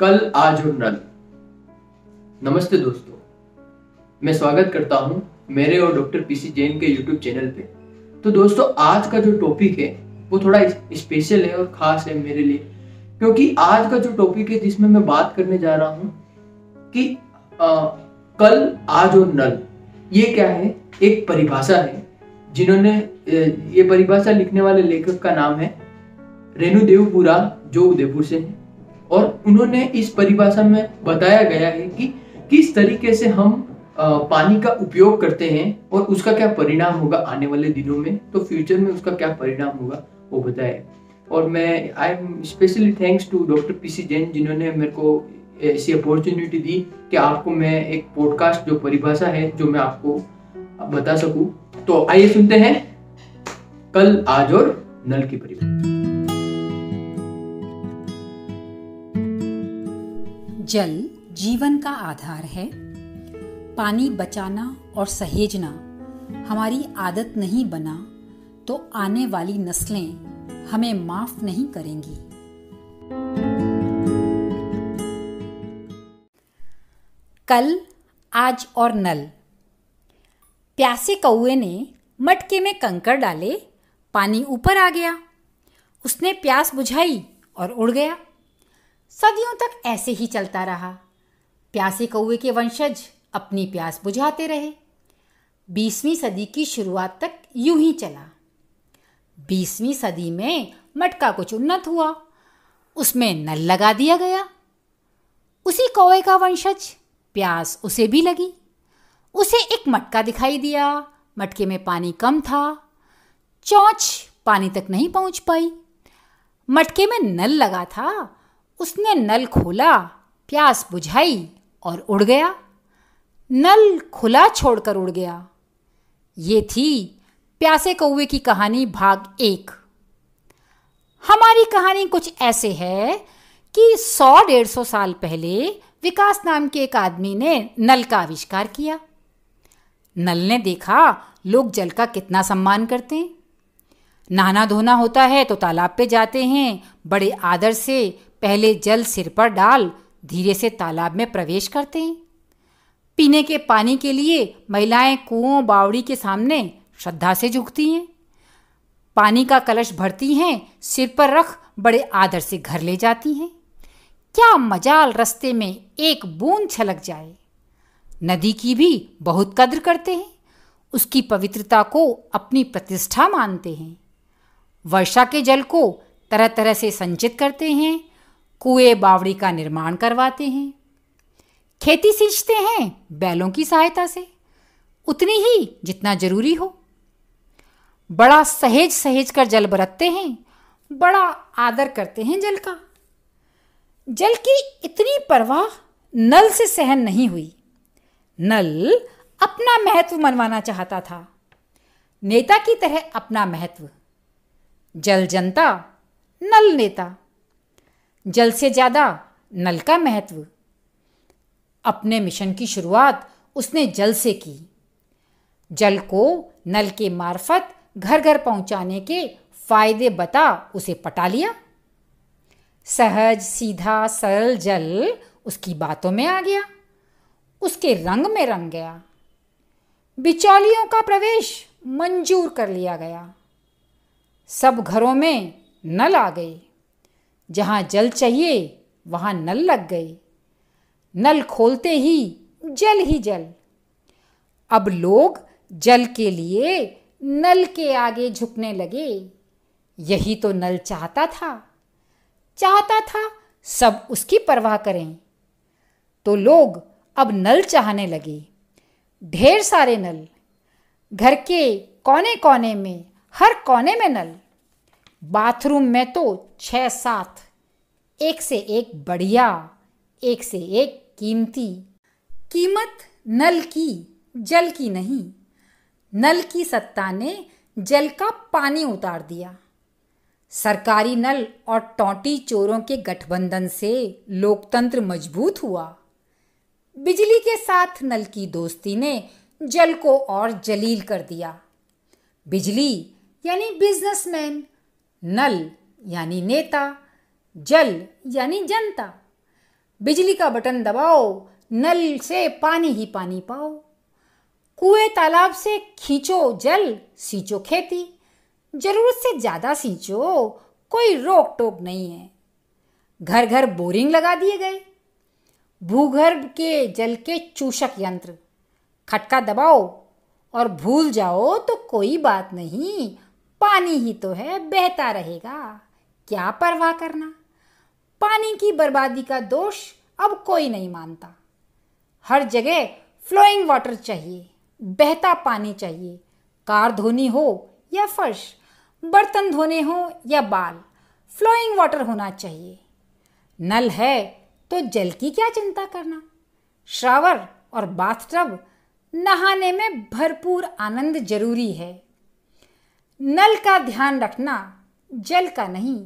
कल आज और नल नमस्ते दोस्तों मैं स्वागत करता हूं मेरे और डॉक्टर पीसी जैन के यूट्यूब चैनल पे तो दोस्तों आज का जो टॉपिक है वो थोड़ा स्पेशल है और ख़ास है मेरे लिए क्योंकि आज का जो टॉपिक है जिसमें मैं बात करने जा रहा हूँ कि आ, कल आज और नल ये क्या है एक परिभाषा है जिन्होंने ये परिभाषा लिखने वाले लेखक का नाम है रेणु देवपुरा जो उदयपुर से है और उन्होंने इस परिभाषा में बताया गया है कि किस तरीके से हम पानी का उपयोग करते हैं और उसका क्या परिणाम होगा आने वाले दिनों में तो फ्यूचर में उसका क्या परिणाम होगा वो बताए और मैं I am specially thanks to doctor P C Jain जिन्होंने मेरे को ऐसी अपॉर्चुनिटी दी कि आपको मैं एक पॉडकास्ट जो परिभाषा है जो मैं आपको बता सकूं तो आइए सुनते हैं कल आज और नल की परिभाषा जल जीवन का आधार है पानी बचाना और सहेजना हमारी आदत नहीं बना तो आने वाली नस्लें हमें माफ नहीं करेंगी कल आज और नल प्यासे कौए ने मटके में कंकर डाले पानी ऊपर आ गया उसने प्यास बुझाई और उड़ गया सदियों तक ऐसे ही चलता रहा प्यासे कौए के वंशज अपनी प्यास बुझाते रहे बीसवीं सदी की शुरुआत तक यूं ही चला बीसवीं सदी में मटका कुछ उन्नत हुआ उसमें नल लगा दिया गया उसी कौए का वंशज प्यास उसे भी लगी उसे एक मटका दिखाई दिया मटके में पानी कम था चौच पानी तक नहीं पहुंच पाई मटके में नल लगा था उसने नल खोला प्यास बुझाई और उड़ गया नल खुला छोड़कर उड़ गया ये थी प्यासे कौए की कहानी भाग एक हमारी कहानी कुछ ऐसे है कि सौ डेढ़ सौ साल पहले विकास नाम के एक आदमी ने नल का आविष्कार किया नल ने देखा लोग जल का कितना सम्मान करते हैं नहाना धोना होता है तो तालाब पे जाते हैं बड़े आदर से पहले जल सिर पर डाल धीरे से तालाब में प्रवेश करते हैं पीने के पानी के लिए महिलाएं कुओं बावड़ी के सामने श्रद्धा से झुकती हैं पानी का कलश भरती हैं सिर पर रख बड़े आदर से घर ले जाती हैं क्या मजाल रस्ते में एक बूंद छलक जाए नदी की भी बहुत कद्र करते हैं उसकी पवित्रता को अपनी प्रतिष्ठा मानते हैं वर्षा के जल को तरह तरह से संचित करते हैं कुएं बावड़ी का निर्माण करवाते हैं खेती सींचते हैं बैलों की सहायता से उतनी ही जितना जरूरी हो बड़ा सहेज सहेज कर जल बरतते हैं बड़ा आदर करते हैं जल का जल की इतनी परवाह नल से सहन नहीं हुई नल अपना महत्व मनवाना चाहता था नेता की तरह अपना महत्व जल जनता नल नेता जल से ज़्यादा नल का महत्व अपने मिशन की शुरुआत उसने जल से की जल को नल के मार्फत घर घर पहुंचाने के फायदे बता उसे पटा लिया सहज सीधा सरल जल उसकी बातों में आ गया उसके रंग में रंग गया बिचौलियों का प्रवेश मंजूर कर लिया गया सब घरों में नल आ गई जहाँ जल चाहिए वहाँ नल लग गए नल खोलते ही जल ही जल अब लोग जल के लिए नल के आगे झुकने लगे यही तो नल चाहता था चाहता था सब उसकी परवाह करें तो लोग अब नल चाहने लगे ढेर सारे नल घर के कोने कोने में हर कोने में नल बाथरूम में तो छः सात एक से एक बढ़िया एक से एक कीमती कीमत नल की जल की नहीं नल की सत्ता ने जल का पानी उतार दिया सरकारी नल और टोंटी चोरों के गठबंधन से लोकतंत्र मजबूत हुआ बिजली के साथ नल की दोस्ती ने जल को और जलील कर दिया बिजली यानी बिजनेसमैन नल यानी नेता जल यानी जनता बिजली का बटन दबाओ नल से पानी ही पानी पाओ कुएं तालाब से खींचो जल सींचो खेती जरूरत से ज़्यादा सींचो कोई रोक टोक नहीं है घर घर बोरिंग लगा दिए गए भूगर्भ के जल के चूषक यंत्र खटका दबाओ और भूल जाओ तो कोई बात नहीं पानी ही तो है बहता रहेगा क्या परवाह करना पानी की बर्बादी का दोष अब कोई नहीं मानता हर जगह फ्लोइंग वाटर चाहिए बहता पानी चाहिए कार धोनी हो या फर्श बर्तन धोने हो या बाल फ्लोइंग वाटर होना चाहिए नल है तो जल की क्या चिंता करना श्रावर और बाथटब नहाने में भरपूर आनंद जरूरी है नल का ध्यान रखना जल का नहीं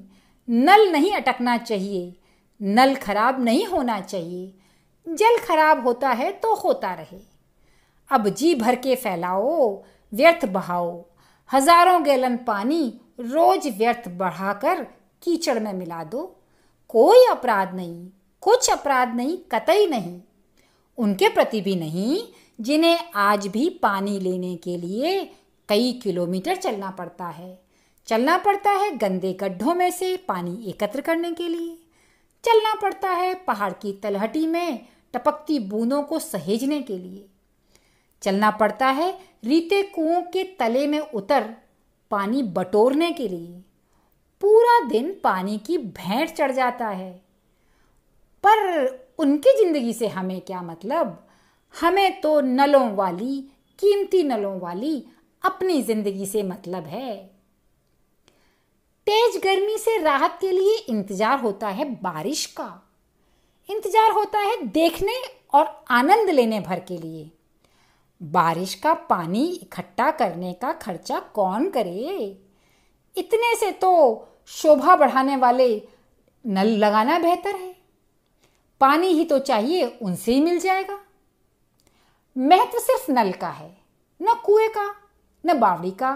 नल नहीं अटकना चाहिए नल खराब नहीं होना चाहिए जल खराब होता है तो होता रहे अब जी भर के फैलाओ व्यर्थ बहाओ हजारों गैलन पानी रोज व्यर्थ बढ़ाकर कीचड़ में मिला दो कोई अपराध नहीं कुछ अपराध नहीं कतई नहीं उनके प्रति भी नहीं जिन्हें आज भी पानी लेने के लिए कई किलोमीटर चलना पड़ता है चलना पड़ता है गंदे गड्ढों में से पानी एकत्र करने के लिए चलना पड़ता है पहाड़ की तलहटी में टपकती बूंदों को सहेजने के लिए चलना पड़ता है रीते कुओं के तले में उतर पानी बटोरने के लिए पूरा दिन पानी की भेंट चढ़ जाता है पर उनकी ज़िंदगी से हमें क्या मतलब हमें तो नलों वाली कीमती नलों वाली अपनी जिंदगी से मतलब है तेज गर्मी से राहत के लिए इंतजार होता है बारिश का इंतजार होता है देखने और आनंद लेने भर के लिए बारिश का पानी इकट्ठा करने का खर्चा कौन करे इतने से तो शोभा बढ़ाने वाले नल लगाना बेहतर है पानी ही तो चाहिए उनसे ही मिल जाएगा महत्व सिर्फ नल का है न कुएं का न बावड़ी का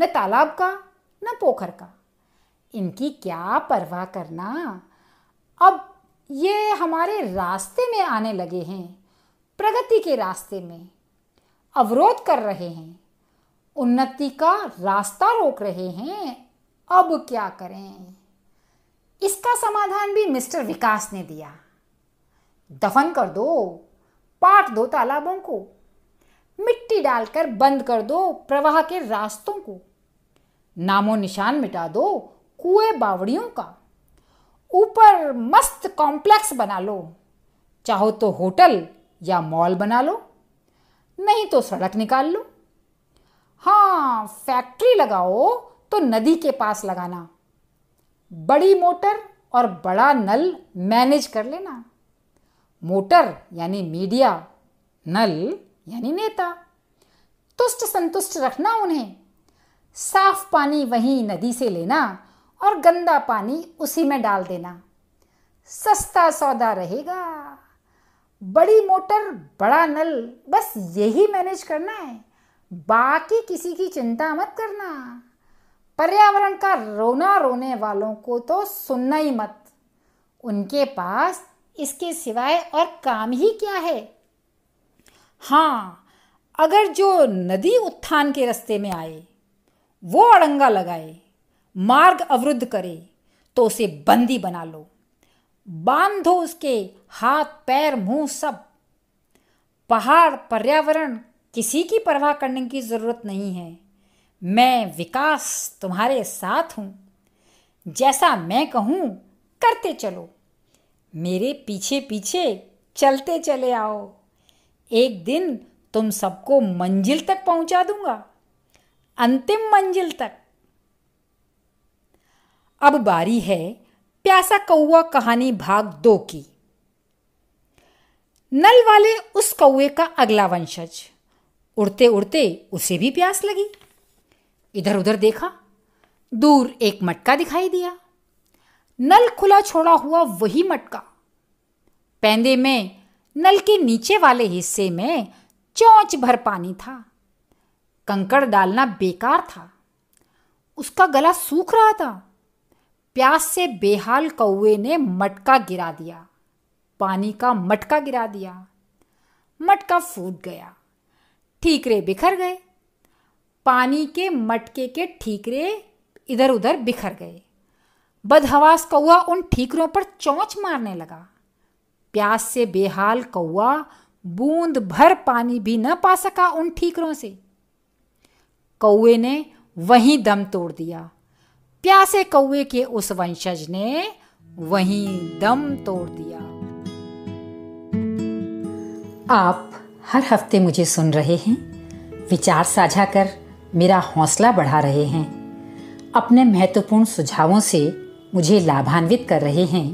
न तालाब का न पोखर का इनकी क्या परवाह करना अब ये हमारे रास्ते में आने लगे हैं प्रगति के रास्ते में अवरोध कर रहे हैं उन्नति का रास्ता रोक रहे हैं अब क्या करें इसका समाधान भी मिस्टर विकास ने दिया दफन कर दो पाट दो तालाबों को मिट्टी डालकर बंद कर दो प्रवाह के रास्तों को नामो निशान मिटा दो कुएं बावड़ियों का ऊपर मस्त कॉम्प्लेक्स बना लो चाहो तो होटल या मॉल बना लो नहीं तो सड़क निकाल लो हाँ फैक्ट्री लगाओ तो नदी के पास लगाना बड़ी मोटर और बड़ा नल मैनेज कर लेना मोटर यानी मीडिया नल यानी नेता तुष्ट संतुष्ट रखना उन्हें साफ पानी वहीं नदी से लेना और गंदा पानी उसी में डाल देना सस्ता सौदा रहेगा बड़ी मोटर बड़ा नल बस यही मैनेज करना है बाकी किसी की चिंता मत करना पर्यावरण का रोना रोने वालों को तो सुनना ही मत उनके पास इसके सिवाय और काम ही क्या है हाँ अगर जो नदी उत्थान के रास्ते में आए वो अड़ंगा लगाए मार्ग अवरुद्ध करे तो उसे बंदी बना लो बांधो उसके हाथ पैर मुंह सब पहाड़ पर्यावरण किसी की परवाह करने की ज़रूरत नहीं है मैं विकास तुम्हारे साथ हूँ जैसा मैं कहूँ करते चलो मेरे पीछे पीछे चलते चले आओ एक दिन तुम सबको मंजिल तक पहुंचा दूंगा अंतिम मंजिल तक अब बारी है प्यासा कौआ कहानी भाग दो की नल वाले उस कौए का अगला वंशज उड़ते उड़ते उसे भी प्यास लगी इधर उधर देखा दूर एक मटका दिखाई दिया नल खुला छोड़ा हुआ वही मटका पैंदे में नल के नीचे वाले हिस्से में चौंच भर पानी था कंकड़ डालना बेकार था उसका गला सूख रहा था प्यास से बेहाल कौए ने मटका गिरा दिया पानी का मटका गिरा दिया मटका फूट गया ठीकरे बिखर गए पानी के मटके के ठीकरे इधर उधर बिखर गए बदहवास कौआ उन ठीकरों पर चौंच मारने लगा प्यास से बेहाल कौआ बूंद भर पानी भी न पा सका उन ठीकरों से कौए ने वहीं दम तोड़ दिया प्यासे कौए के उस वंशज ने वहीं दम तोड़ दिया आप हर हफ्ते मुझे सुन रहे हैं विचार साझा कर मेरा हौसला बढ़ा रहे हैं अपने महत्वपूर्ण सुझावों से मुझे लाभान्वित कर रहे हैं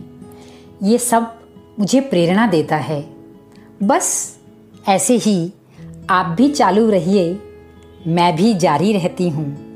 ये सब मुझे प्रेरणा देता है बस ऐसे ही आप भी चालू रहिए मैं भी जारी रहती हूँ